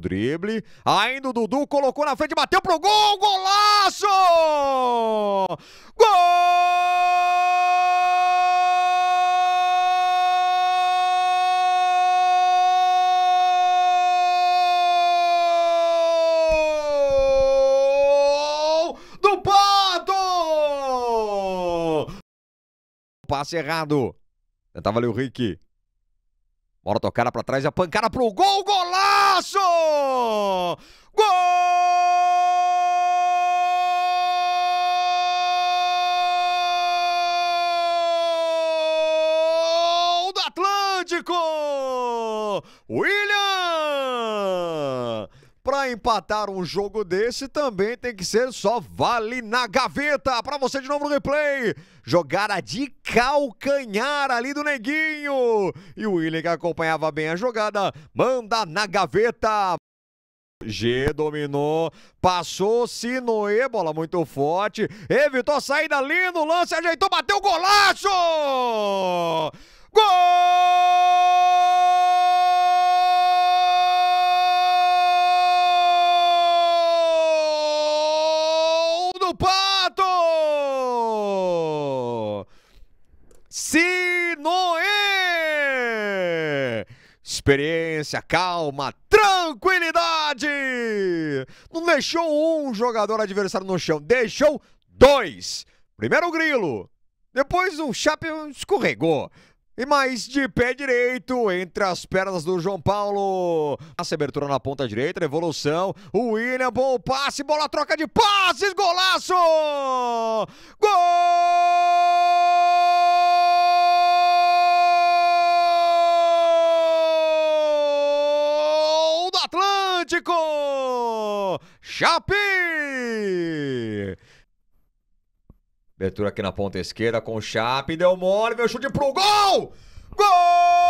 drible. Ainda o Dudu colocou na frente, bateu pro gol, golaço! Gol! Do Pato! Passe errado. Tentava ali o Rick. Bora tocar para trás e a pancada pro gol, golaço! golaço! Gol do Atlântico! William para empatar um jogo desse também tem que ser só vale na gaveta. Para você de novo no replay. Jogada de calcanhar ali do Neguinho. E o Willian que acompanhava bem a jogada, manda na gaveta. G dominou, passou Sinoe, bola muito forte, evitou a saída ali no lance, ajeitou, bateu golaço! Sinoe! Experiência, calma, tranquilidade! Não deixou um jogador adversário no chão, deixou dois. Primeiro o Grilo, depois o Chape escorregou. E mais de pé direito, entre as pernas do João Paulo. A abertura na ponta direita, evolução. O William, bom passe, bola troca de passes, golaço! Gol! Atlético! Chape! Abertura aqui na ponta esquerda com o Chape, deu mole, meu chute pro gol! Gol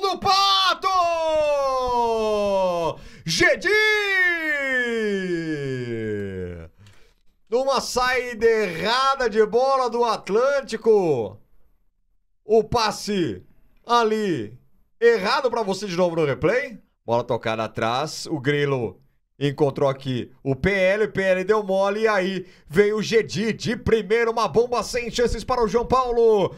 do Pato! Gedi! Numa saída errada de bola do Atlântico o passe ali errado para você de novo no replay. Bola tocada atrás, o Grilo encontrou aqui o PL, o PL deu mole e aí veio o Gedi de primeiro, uma bomba sem chances para o João Paulo.